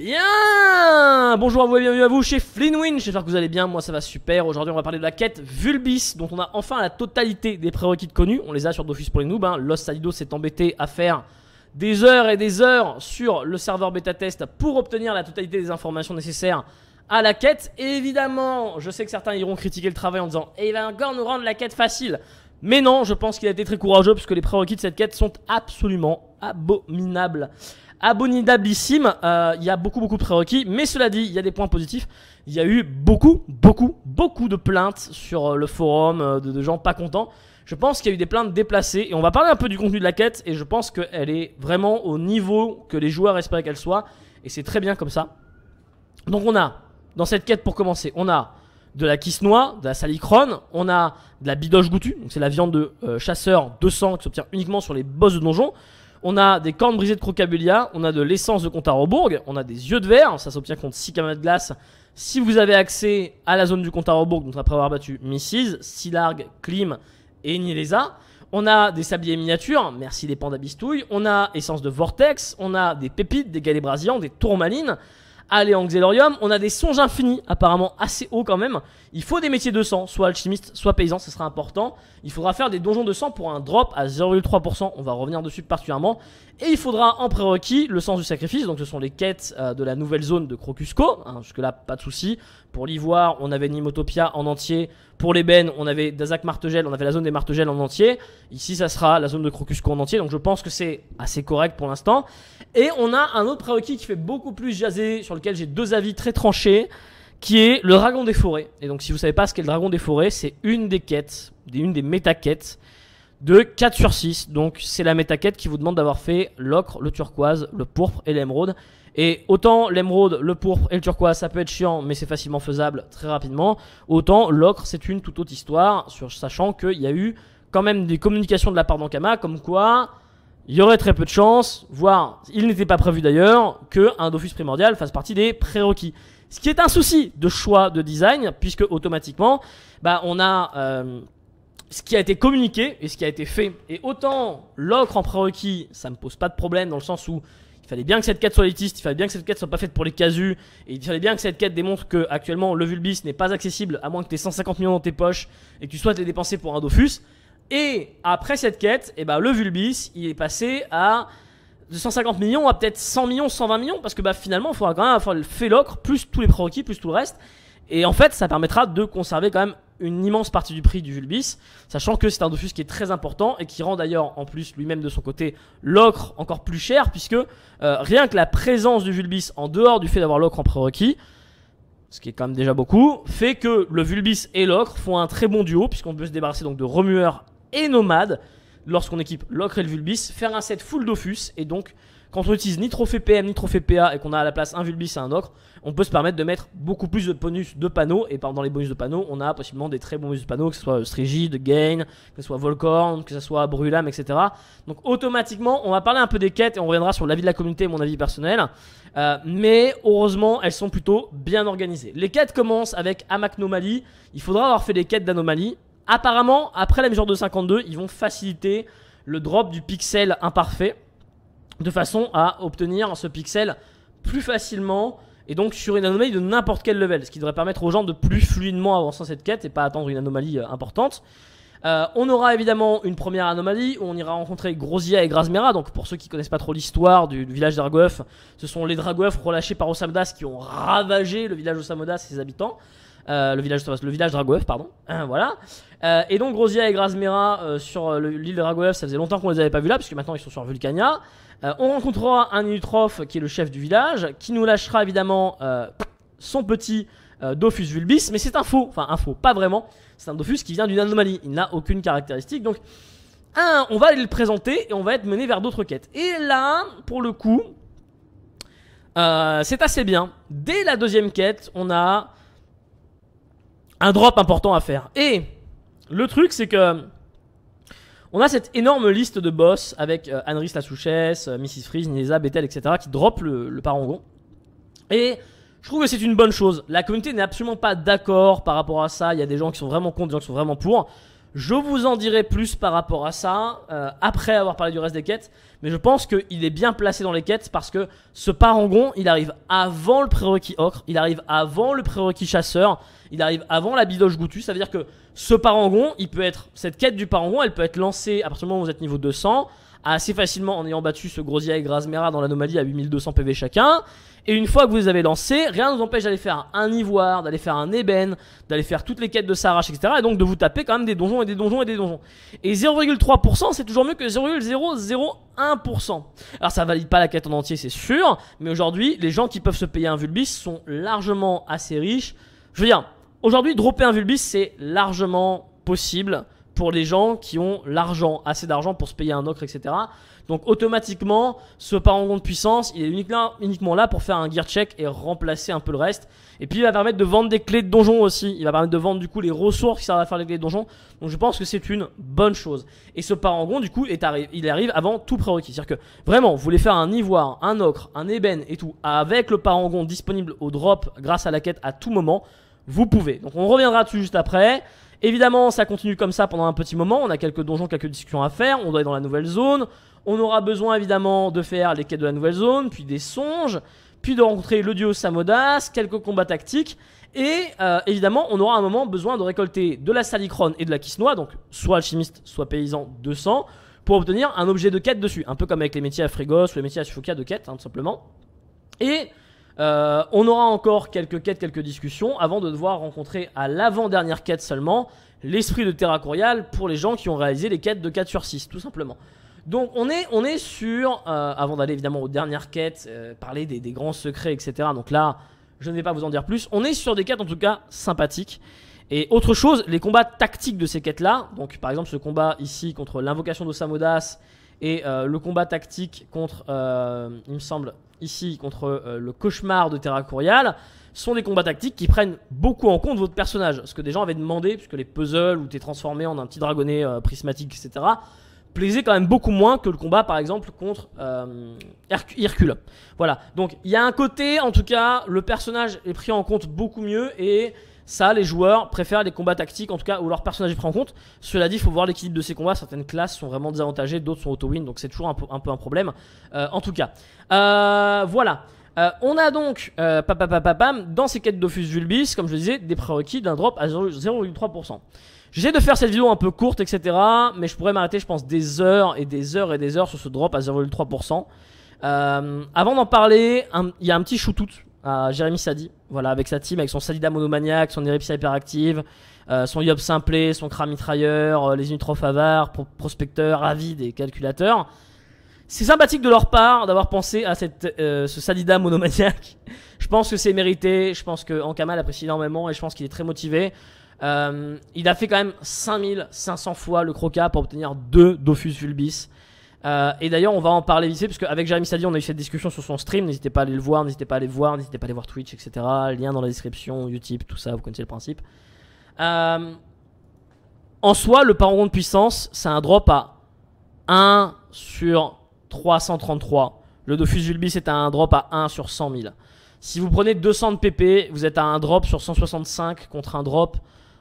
Bien Bonjour à vous et bienvenue à vous chez Flinwin, j'espère que vous allez bien, moi ça va super. Aujourd'hui on va parler de la quête Vulbis, dont on a enfin la totalité des prérequis connus. On les a sur Dofus pour les noobs, hein. Los Salido s'est embêté à faire des heures et des heures sur le serveur bêta test pour obtenir la totalité des informations nécessaires à la quête. Et évidemment, je sais que certains iront critiquer le travail en disant Et il va encore eh ben, nous rendre la quête facile !» Mais non, je pense qu'il a été très courageux puisque que les prérequis de cette quête sont absolument abominables abominablissime. Euh, il y a beaucoup, beaucoup de prérequis. Mais cela dit, il y a des points positifs. Il y a eu beaucoup, beaucoup, beaucoup de plaintes sur euh, le forum euh, de, gens pas contents. Je pense qu'il y a eu des plaintes déplacées. Et on va parler un peu du contenu de la quête. Et je pense qu'elle est vraiment au niveau que les joueurs espéraient qu'elle soit. Et c'est très bien comme ça. Donc on a, dans cette quête pour commencer, on a de la noix, de la salicrone, on a de la bidoche goutue, donc c'est la viande de chasseur 200 qui s'obtient uniquement sur les boss de donjon on a des cornes brisées de Crocabulia, on a de l'essence de compte à on a des yeux de verre, ça s'obtient contre 6 camas de glace. Si vous avez accès à la zone du compte à donc après avoir battu Mrs, Silarg, Klim et Nilesa, on a des sabliers miniatures, merci les pandas bistouilles, on a essence de vortex, on a des pépites, des galébrasians, des tourmalines, allez en on a des songes infinis, apparemment assez haut quand même, il faut des métiers de sang, soit alchimiste, soit paysan, ce sera important. Il faudra faire des donjons de sang pour un drop à 0,3%, on va revenir dessus particulièrement. Et il faudra en prérequis le sens du sacrifice, donc ce sont les quêtes euh, de la nouvelle zone de Crocusco, hein, jusque-là pas de souci. Pour l'ivoire, on avait Nimotopia en entier, pour l'ébène, on avait Dazak Martegel, on avait la zone des Martegel en entier. Ici, ça sera la zone de Crocusco en entier, donc je pense que c'est assez correct pour l'instant. Et on a un autre prérequis qui fait beaucoup plus jaser, sur lequel j'ai deux avis très tranchés qui est le dragon des forêts. Et donc, si vous savez pas ce qu'est le dragon des forêts, c'est une des quêtes, une des méta-quêtes de 4 sur 6. Donc, c'est la méta-quête qui vous demande d'avoir fait l'ocre, le turquoise, le pourpre et l'émeraude. Et autant l'émeraude, le pourpre et le turquoise, ça peut être chiant, mais c'est facilement faisable très rapidement. Autant l'ocre, c'est une toute autre histoire, sachant qu'il y a eu quand même des communications de la part d'Ankama, comme quoi il y aurait très peu de chance, voire il n'était pas prévu d'ailleurs, qu'un un primordial fasse partie des prérequis. Ce qui est un souci de choix de design, puisque automatiquement, bah, on a euh, ce qui a été communiqué et ce qui a été fait. Et autant l'ocre en prérequis, ça ne me pose pas de problème dans le sens où il fallait bien que cette quête soit élitiste, il fallait bien que cette quête soit pas faite pour les casus, et il fallait bien que cette quête démontre que actuellement le Vulbis n'est pas accessible à moins que tu aies 150 millions dans tes poches et que tu souhaites les dépenser pour un Dofus. Et après cette quête, et eh ben, le Vulbis, il est passé à de 150 millions à peut-être 100 millions, 120 millions, parce que bah, finalement, il faudra quand même faire le fait l'ocre, plus tous les prérequis, plus tout le reste. Et en fait, ça permettra de conserver quand même une immense partie du prix du Vulbis, sachant que c'est un Dofus qui est très important et qui rend d'ailleurs en plus lui-même de son côté l'ocre encore plus cher, puisque euh, rien que la présence du Vulbis en dehors du fait d'avoir l'ocre en prérequis, ce qui est quand même déjà beaucoup, fait que le Vulbis et l'ocre font un très bon duo, puisqu'on peut se débarrasser donc de remueurs et nomades, lorsqu'on équipe l'ocre et le vulbis, faire un set full Dofus et donc quand on utilise ni trophée PM ni trophée PA et qu'on a à la place un Vulbis et un Ocre, on peut se permettre de mettre beaucoup plus de bonus de panneaux. Et pendant les bonus de panneaux, on a possiblement des très bons bonus de panneaux, que ce soit euh, Strigid, Gain, que ce soit Volcorn, que ce soit Brulam, etc. Donc automatiquement, on va parler un peu des quêtes et on reviendra sur l'avis de la communauté et mon avis personnel. Euh, mais heureusement, elles sont plutôt bien organisées. Les quêtes commencent avec Amaknomalie. Il faudra avoir fait des quêtes d'anomalie. Apparemment, après la mesure de 52, ils vont faciliter le drop du pixel imparfait de façon à obtenir ce pixel plus facilement et donc sur une anomalie de n'importe quel level, ce qui devrait permettre aux gens de plus fluidement avancer cette quête et pas attendre une anomalie euh, importante. Euh, on aura évidemment une première anomalie où on ira rencontrer Grosia et Grasmera. Donc, pour ceux qui connaissent pas trop l'histoire du, village d'Argoef, ce sont les Dragoef relâchés par Osamodas qui ont ravagé le village Osamodas et ses habitants. Euh, le village le village pardon. Euh, voilà. Euh, et donc Rosia et Grasmera sur l'île de ça faisait longtemps qu'on les avait pas vus là, puisque maintenant ils sont sur Vulcania. on rencontrera un Inutroph qui est le chef du village, qui nous lâchera évidemment son petit Dofus Vulbis, mais c'est un faux, enfin un faux, pas vraiment. C'est un Dofus qui vient d'une anomalie, il n'a aucune caractéristique, donc on va aller le présenter et on va être mené vers d'autres quêtes. Et là, pour le coup, c'est assez bien. Dès la deuxième quête, on a un drop important à faire. Et le truc, c'est que on a cette énorme liste de boss avec euh, Anris la Souchesse, euh, Mrs. Freeze, Nisa, Bethel, etc. qui drop le, le parangon. Et je trouve que c'est une bonne chose. La communauté n'est absolument pas d'accord par rapport à ça. Il y a des gens qui sont vraiment contre, des gens qui sont vraiment pour. Je vous en dirai plus par rapport à ça euh, après avoir parlé du reste des quêtes. Mais je pense qu'il est bien placé dans les quêtes parce que ce parangon, il arrive avant le prérequis ocre, il arrive avant le prérequis chasseur, il arrive avant la bidoche goutue. Ça veut dire que ce parangon, il peut être cette quête du parangon, elle peut être lancée à partir du moment où vous êtes niveau 200 assez facilement en ayant battu ce Grosia et Grasmera dans l'anomalie à 8200 PV chacun. Et une fois que vous les avez lancés, rien ne vous empêche d'aller faire un ivoire, d'aller faire un ébène, d'aller faire toutes les quêtes de Sarach, etc. Et donc de vous taper quand même des donjons et des donjons et des donjons. Et 0,3% c'est toujours mieux que 0,001%. Alors ça valide pas la quête en entier, c'est sûr. Mais aujourd'hui, les gens qui peuvent se payer un Vulbis sont largement assez riches. Je veux dire, aujourd'hui, dropper un Vulbis, c'est largement possible pour les gens qui ont l'argent, assez d'argent pour se payer un ocre, etc. Donc automatiquement, ce parangon de puissance, il est uniquement, uniquement là pour faire un gear check et remplacer un peu le reste. Et puis il va permettre de vendre des clés de donjon aussi. Il va permettre de vendre du coup les ressources qui servent à faire les clés de donjon. Donc je pense que c'est une bonne chose. Et ce parangon du coup, est il arrive avant tout prérequis. C'est-à-dire que vraiment, vous voulez faire un ivoire, un ocre, un ébène et tout, avec le parangon disponible au drop grâce à la quête à tout moment, vous pouvez. Donc on reviendra dessus juste après. Évidemment, ça continue comme ça pendant un petit moment. On a quelques donjons, quelques discussions à faire. On doit aller dans la nouvelle zone. On aura besoin évidemment de faire les quêtes de la nouvelle zone, puis des songes, puis de rencontrer le dieu Samodas, quelques combats tactiques. Et euh, évidemment, on aura un moment besoin de récolter de la salicrone et de la Kisnoa, donc soit alchimiste, soit paysan 200, pour obtenir un objet de quête dessus. Un peu comme avec les métiers à Frégos ou les métiers à Sufokia de quête, hein, tout simplement. Et euh, on aura encore quelques quêtes, quelques discussions avant de devoir rencontrer à l'avant-dernière quête seulement l'esprit de Terra Corial pour les gens qui ont réalisé les quêtes de 4 sur 6, tout simplement. Donc on est, on est sur, euh, avant d'aller évidemment aux dernières quêtes, euh, parler des, des, grands secrets, etc. Donc là, je ne vais pas vous en dire plus. On est sur des quêtes en tout cas sympathiques. Et autre chose, les combats tactiques de ces quêtes-là, donc par exemple ce combat ici contre l'invocation d'Osamodas et euh, le combat tactique contre, euh, il me semble, ici, contre euh, le cauchemar de Terra sont des combats tactiques qui prennent beaucoup en compte votre personnage. Ce que des gens avaient demandé, puisque les puzzles où t'es transformé en un petit dragonnet prismatique, etc., plaisait quand même beaucoup moins que le combat par exemple contre Hercule. Voilà, donc il y a un côté en tout cas, le personnage est pris en compte beaucoup mieux et ça, les joueurs préfèrent les combats tactiques, en tout cas, où leur personnage est prend en compte. Cela dit, il faut voir l'équilibre de ces combats. Certaines classes sont vraiment désavantagées, d'autres sont auto-win, donc c'est toujours un peu, un problème. Euh, en tout cas, euh, voilà. Euh, on a donc, euh, dans ces quêtes d'Offus Vulbis, comme je le disais, des prérequis d'un drop à 0,3%. J'essaie de faire cette vidéo un peu courte, etc. Mais je pourrais m'arrêter, je pense, des heures et des heures et des heures sur ce drop à 0,3%. avant d'en parler, il y a un petit shootout ah Jérémy Sadi, voilà, avec sa team, avec son Sadida monomaniaque, son Eripsia hyperactive, euh, son Yob Simplé, son Kra mitrailleur, les Unitrophes avares, pro prospecteurs, avides et calculateurs. C'est sympathique de leur part d'avoir pensé à cette, euh, ce Sadida monomaniaque. je pense que c'est mérité, je pense que Ankama l'apprécie énormément et je pense qu'il est très motivé. Euh, il a fait quand même 5500 fois le croca pour obtenir deux Dofus Vulbis. Euh, et d'ailleurs, on va en parler vite fait, parce qu'avec Jérémy Sadi, on a eu cette discussion sur son stream. N'hésitez pas à aller le voir, n'hésitez pas à aller voir, n'hésitez pas à aller voir Twitch, etc. Lien dans la description, Utip, tout ça, vous connaissez le principe. Euh, en soi, le parangon de puissance, c'est un drop à 1 sur 333. Le Dofus Ulbi, c'est un drop à 1 sur 100 000. Si vous prenez 200 de PP, vous êtes à un drop sur 165 contre un drop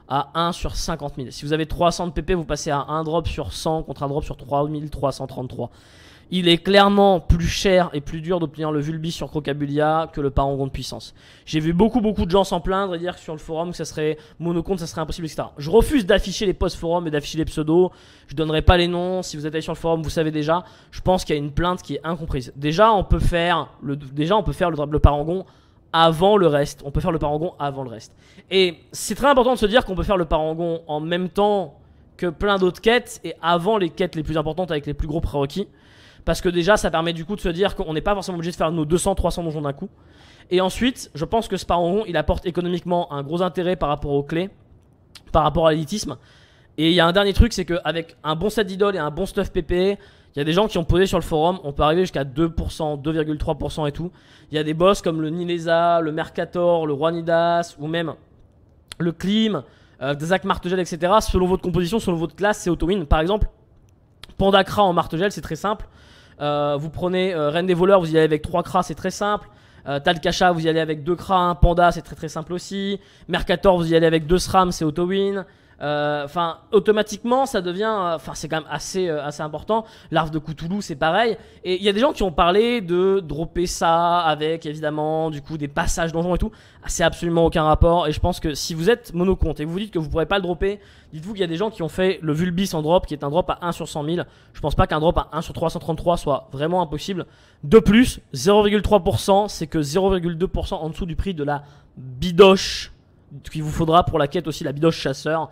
à 1 sur 50 000. Si vous avez 300 de PP, vous passez à 1 drop sur 100 contre 1 drop sur 3333. Il est clairement plus cher et plus dur d'obtenir le Vulbi sur Crocabulia que le Parangon de puissance. J'ai vu beaucoup beaucoup de gens s'en plaindre et dire que sur le forum que ça serait monocompte, ça serait impossible, etc. Je refuse d'afficher les posts forum et d'afficher les pseudos. Je donnerai pas les noms. Si vous êtes allé sur le forum, vous savez déjà. Je pense qu'il y a une plainte qui est incomprise. Déjà, on peut faire le, déjà, on peut faire le, le Parangon avant le reste. On peut faire le parangon avant le reste. Et c'est très important de se dire qu'on peut faire le parangon en même temps que plein d'autres quêtes et avant les quêtes les plus importantes avec les plus gros prérequis. Parce que déjà, ça permet du coup de se dire qu'on n'est pas forcément obligé de faire nos 200-300 donjons d'un coup. Et ensuite, je pense que ce parangon, il apporte économiquement un gros intérêt par rapport aux clés, par rapport à l'élitisme. Et il y a un dernier truc, c'est qu'avec un bon set d'idoles et un bon stuff PPE, il y a des gens qui ont posé sur le forum, on peut arriver jusqu'à 2%, 2,3% et tout. Il y a des boss comme le Nilesa, le Mercator, le Nidas ou même le Klim, euh, Zach Martegel, etc. Selon votre composition, selon votre classe, c'est auto-win. Par exemple, Pandacra en Martegel, c'est très simple. Euh, vous prenez euh, Reine des voleurs, vous y allez avec 3 cras, c'est très simple. Euh, Talcacha, vous y allez avec 2 cras, panda, c'est très très simple aussi. Mercator, vous y allez avec 2 SRAM, c'est auto-win. Euh, enfin, automatiquement, ça devient. Euh, enfin, c'est quand même assez, euh, assez important. L'arbre de Coutoulou c'est pareil. Et il y a des gens qui ont parlé de dropper ça avec, évidemment, du coup, des passages donjons et tout. Ah, c'est absolument aucun rapport. Et je pense que si vous êtes monocompte et vous vous dites que vous pourrez pas le dropper, dites-vous qu'il y a des gens qui ont fait le Vulbis en drop, qui est un drop à 1 sur 100 000. Je pense pas qu'un drop à 1 sur 333 soit vraiment impossible. De plus, 0,3%, c'est que 0,2% en dessous du prix de la bidoche qu'il vous faudra pour la quête aussi, la bidoche chasseur.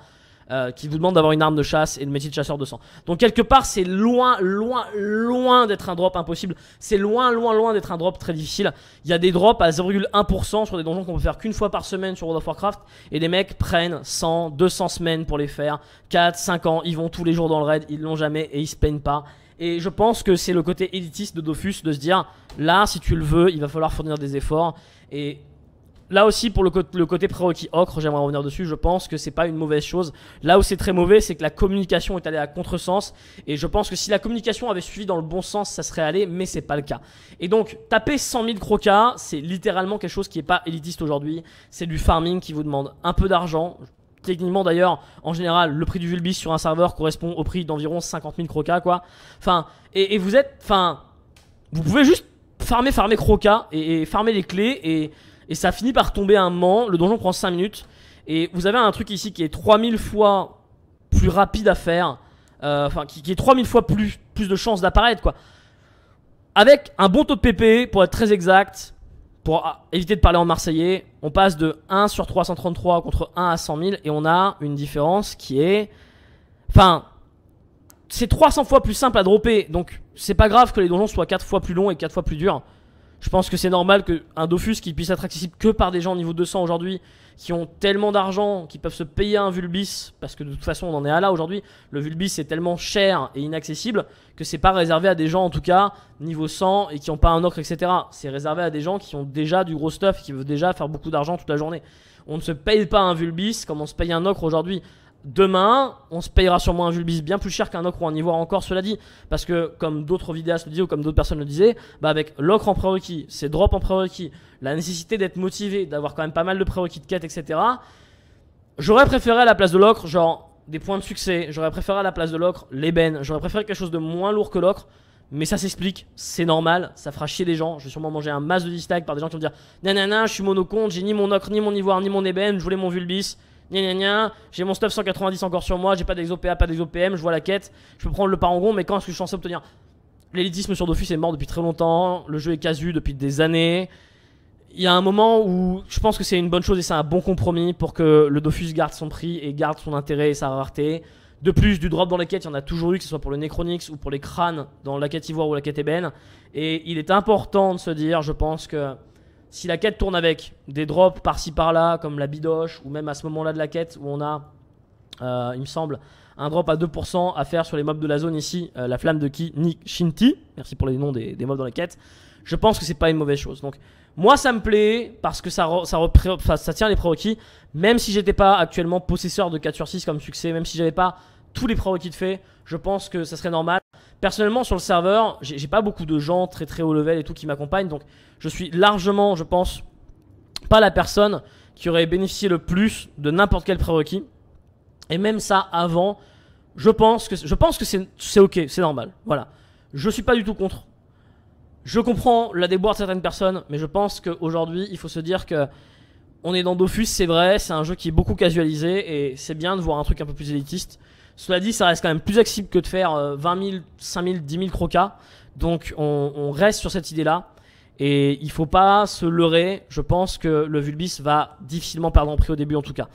Euh, qui vous demande d'avoir une arme de chasse et le métier de chasseur de sang. Donc quelque part, c'est loin, loin, loin d'être un drop impossible. C'est loin, loin, loin d'être un drop très difficile. Il y a des drops à 0,1% sur des donjons qu'on peut faire qu'une fois par semaine sur World of Warcraft, et les mecs prennent 100, 200 semaines pour les faire, 4, 5 ans, ils vont tous les jours dans le raid, ils l'ont jamais et ils se peignent pas. Et je pense que c'est le côté élitiste de Dofus de se dire, là, si tu le veux, il va falloir fournir des efforts. Et là aussi, pour le, côté prérequis ocre, j'aimerais revenir dessus, je pense que c'est pas une mauvaise chose. Là où c'est très mauvais, c'est que la communication est allée à contresens. Et je pense que si la communication avait suivi dans le bon sens, ça serait allé, mais c'est pas le cas. Et donc, taper 100 000 crocas, c'est littéralement quelque chose qui est pas élitiste aujourd'hui. C'est du farming qui vous demande un peu d'argent. Techniquement d'ailleurs, en général, le prix du Vulbis sur un serveur correspond au prix d'environ 50 000 crocas, quoi. Enfin, et, vous êtes, enfin, vous pouvez juste farmer, farmer crocas et, et, farmer les clés et et ça finit par tomber un moment, le donjon prend 5 minutes, et vous avez un truc ici qui est 3000 fois plus rapide à faire, euh, enfin qui, est 3000 fois plus, de chances d'apparaître quoi. Avec un bon taux de PP, e, pour être très exact, pour ah, éviter de parler en marseillais, on passe de 1 sur 333 contre 1 à 100 000, et on a une différence qui est... Enfin, c'est 300 fois plus simple à dropper, donc c'est pas grave que les donjons soient 4 fois plus longs et 4 fois plus durs. Je pense que c'est normal qu'un Dofus qui puisse être accessible que par des gens niveau 200 aujourd'hui, qui ont tellement d'argent, qui peuvent se payer un Vulbis, parce que de toute façon on en est à là aujourd'hui, le Vulbis est tellement cher et inaccessible que c'est pas réservé à des gens en tout cas niveau 100 et qui ont pas un ocre, etc. C'est réservé à des gens qui ont déjà du gros stuff, qui veulent déjà faire beaucoup d'argent toute la journée. On ne se paye pas un Vulbis comme on se paye un ocre aujourd'hui. Demain, on se payera sûrement un vulbis bien plus cher qu'un ocre ou un ivoire encore, cela dit, parce que comme d'autres vidéastes le disaient ou comme d'autres personnes le disaient, bah avec l'ocre en prérequis, ses drops en prérequis, la nécessité d'être motivé, d'avoir quand même pas mal de prérequis de quête etc. J'aurais préféré à la place de l'ocre, genre des points de succès, j'aurais préféré à la place de l'ocre l'ébène, j'aurais préféré quelque chose de moins lourd que l'ocre, mais ça s'explique, c'est normal, ça fera chier les gens. Je vais sûrement manger un masse de distags par des gens qui vont dire Nanana, je suis monocomte, j'ai ni mon ocre, ni mon ivoire, ni mon ébène, je voulais mon vulbis j'ai mon stuff 190 encore sur moi, j'ai pas d'exopa, pas d'exopm, je vois la quête, je peux prendre le parangon, mais quand est-ce que je suis censé obtenir L'élitisme sur Dofus est mort depuis très longtemps, le jeu est casu depuis des années. Il y a un moment où je pense que c'est une bonne chose et c'est un bon compromis pour que le Dofus garde son prix et garde son intérêt et sa rareté. De plus, du drop dans les quêtes, il y en a toujours eu, que ce soit pour le Necronix ou pour les crânes dans la quête Ivoire ou la quête Ébène. Et il est important de se dire, je pense que si la quête tourne avec des drops par-ci par-là, comme la bidoche, ou même à ce moment-là de la quête où on a, euh, il me semble, un drop à 2% à faire sur les mobs de la zone ici, euh, la flamme de qui Ni Shinti, merci pour les noms des, mobs dans la quête, je pense que c'est pas une mauvaise chose. Donc, moi ça me plaît parce que ça, ça, ça tient les prérequis, même si j'étais pas actuellement possesseur de 4 sur 6 comme succès, même si j'avais pas tous les prérequis de fait, je pense que ça serait normal. Personnellement, sur le serveur, j'ai pas beaucoup de gens très très haut level et tout qui m'accompagnent. Donc, je suis largement, je pense, pas la personne qui aurait bénéficié le plus de n'importe quel prérequis. Et même ça, avant, je pense que, je pense que c'est ok, c'est normal. Voilà. Je suis pas du tout contre. Je comprends la déboire de certaines personnes, mais je pense qu'aujourd'hui, il faut se dire que on est dans Dofus, c'est vrai, c'est un jeu qui est beaucoup casualisé et c'est bien de voir un truc un peu plus élitiste. Cela dit, ça reste quand même plus accessible que de faire 20 000, 5 000, 10 000 crocas. Donc on, reste sur cette idée-là. Et il faut pas se leurrer. Je pense que le Vulbis va difficilement perdre en prix au début en tout cas.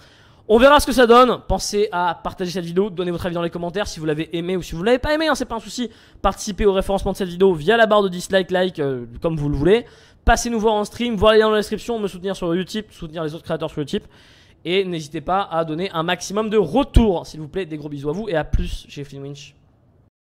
On verra ce que ça donne. Pensez à partager cette vidéo, donnez votre avis dans les commentaires si vous l'avez aimé ou si vous l'avez pas aimé, hein, c'est pas un souci. Participez au référencement de cette vidéo via la barre de dislike, like, euh, comme vous le voulez. Passez nous voir en stream, voir les liens dans la description, me soutenir sur YouTube, soutenir les autres créateurs sur YouTube. Et n'hésitez pas à donner un maximum de retours, s'il vous plaît. Des gros bisous à vous et à plus chez Winch.